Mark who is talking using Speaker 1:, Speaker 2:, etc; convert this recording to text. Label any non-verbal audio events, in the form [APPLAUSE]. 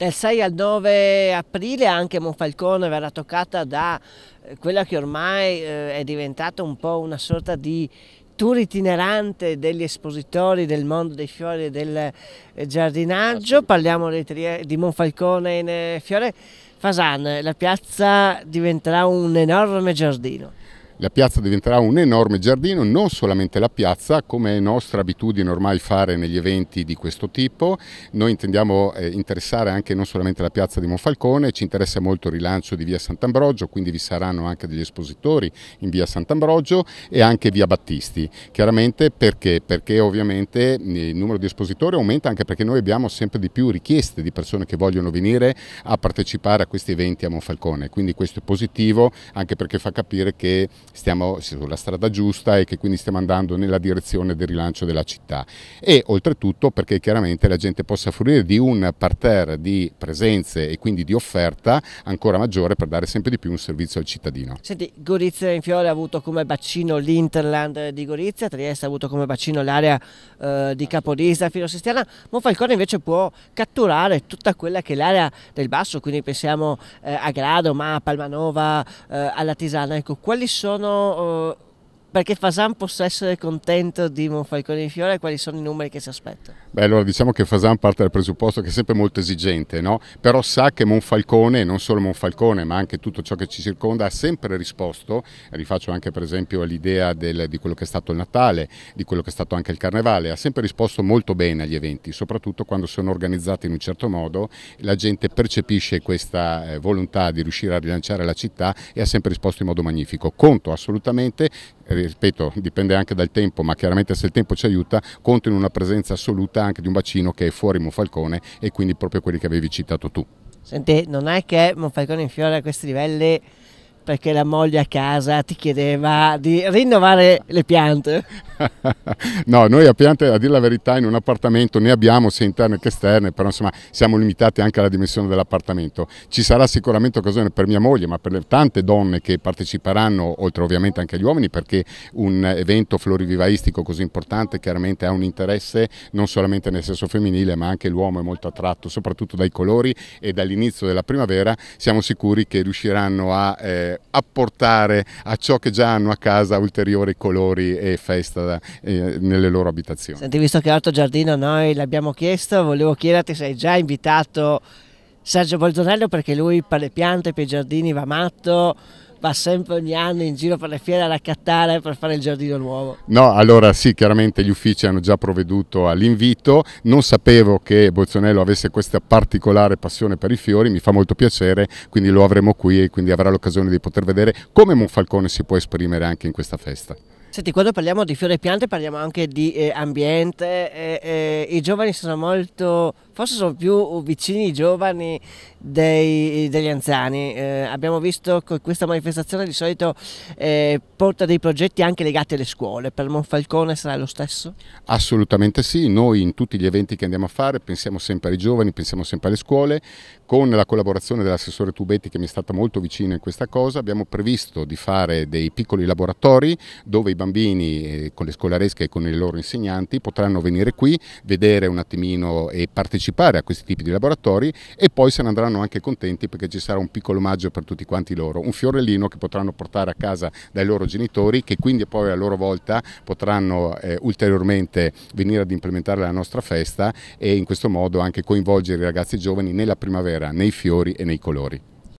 Speaker 1: Dal 6 al 9 aprile anche Monfalcone verrà toccata da eh, quella che ormai eh, è diventata un po' una sorta di tour itinerante degli espositori del mondo dei fiori e del eh, giardinaggio. Ah, Parliamo di Monfalcone in Fiore. Fasan, la piazza diventerà un enorme giardino.
Speaker 2: La piazza diventerà un enorme giardino, non solamente la piazza, come è nostra abitudine ormai fare negli eventi di questo tipo. Noi intendiamo eh, interessare anche non solamente la piazza di Monfalcone, ci interessa molto il rilancio di via Sant'Ambrogio, quindi vi saranno anche degli espositori in via Sant'Ambrogio e anche via Battisti. Chiaramente perché? Perché ovviamente eh, il numero di espositori aumenta anche perché noi abbiamo sempre di più richieste di persone che vogliono venire a partecipare a questi eventi a Monfalcone, quindi questo è positivo anche perché fa capire che stiamo sulla strada giusta e che quindi stiamo andando nella direzione del rilancio della città e oltretutto perché chiaramente la gente possa fruire di un parterre di presenze e quindi di offerta ancora maggiore per dare sempre di più un servizio al cittadino.
Speaker 1: Senti, Gorizia in Fiore ha avuto come bacino l'Interland di Gorizia, Trieste ha avuto come bacino l'area eh, di Capodisa, Filosistiana, Monfalcone invece può catturare tutta quella che è l'area del basso, quindi pensiamo eh, a Grado, ma a Palmanova, eh, alla Tisana, ecco, quali sono non euh, perché Fasan possa essere contento di Monfalcone in Fiore quali sono i numeri che si aspetta?
Speaker 2: Beh, allora diciamo che Fasan parte dal presupposto che è sempre molto esigente, no? però sa che Monfalcone, non solo Monfalcone, ma anche tutto ciò che ci circonda, ha sempre risposto. Rifaccio anche per esempio all'idea di quello che è stato il Natale, di quello che è stato anche il Carnevale, ha sempre risposto molto bene agli eventi, soprattutto quando sono organizzati in un certo modo, la gente percepisce questa eh, volontà di riuscire a rilanciare la città e ha sempre risposto in modo magnifico. Conto assolutamente ripeto dipende anche dal tempo ma chiaramente se il tempo ci aiuta conto in una presenza assoluta anche di un bacino che è fuori Monfalcone e quindi proprio quelli che avevi citato tu.
Speaker 1: Senti, non è che Monfalcone in fiore a questi livelli perché la moglie a casa ti chiedeva di rinnovare le piante. [LAUGHS]
Speaker 2: no, noi a piante, a dire la verità, in un appartamento ne abbiamo sia interne che esterne, però insomma siamo limitati anche alla dimensione dell'appartamento. Ci sarà sicuramente occasione per mia moglie, ma per le tante donne che parteciperanno, oltre ovviamente anche agli uomini, perché un evento florivivaistico così importante chiaramente ha un interesse non solamente nel senso femminile, ma anche l'uomo è molto attratto, soprattutto dai colori e dall'inizio della primavera siamo sicuri che riusciranno a... Eh, eh, apportare a ciò che già hanno a casa ulteriori colori e festa eh, nelle loro abitazioni. Senti,
Speaker 1: visto che Alto Giardino noi l'abbiamo chiesto, volevo chiederti se hai già invitato Sergio Bolzonello perché lui per le piante, per i giardini va matto, va sempre ogni anno in giro per le fiere a raccattare per fare il giardino nuovo.
Speaker 2: No, allora sì, chiaramente gli uffici hanno già provveduto all'invito, non sapevo che Bolzonello avesse questa particolare passione per i fiori, mi fa molto piacere, quindi lo avremo qui e quindi avrà l'occasione di poter vedere come Monfalcone si può esprimere anche in questa festa.
Speaker 1: Senti, quando parliamo di fiori e piante parliamo anche di eh, ambiente, eh, eh, i giovani sono molto, forse sono più vicini i giovani dei, degli anziani, eh, abbiamo visto che questa manifestazione di solito eh, porta dei progetti anche legati alle scuole, per Monfalcone sarà lo stesso?
Speaker 2: Assolutamente sì, noi in tutti gli eventi che andiamo a fare pensiamo sempre ai giovani, pensiamo sempre alle scuole, con la collaborazione dell'assessore Tubetti che mi è stata molto vicina in questa cosa abbiamo previsto di fare dei piccoli laboratori dove i bambini eh, con le scolaresche e con i loro insegnanti potranno venire qui, vedere un attimino e partecipare a questi tipi di laboratori e poi se ne andranno anche contenti perché ci sarà un piccolo omaggio per tutti quanti loro, un fiorellino che potranno portare a casa dai loro genitori che quindi poi a loro volta potranno eh, ulteriormente venire ad implementare la nostra festa e in questo modo anche coinvolgere i ragazzi giovani nella primavera, nei fiori e nei colori.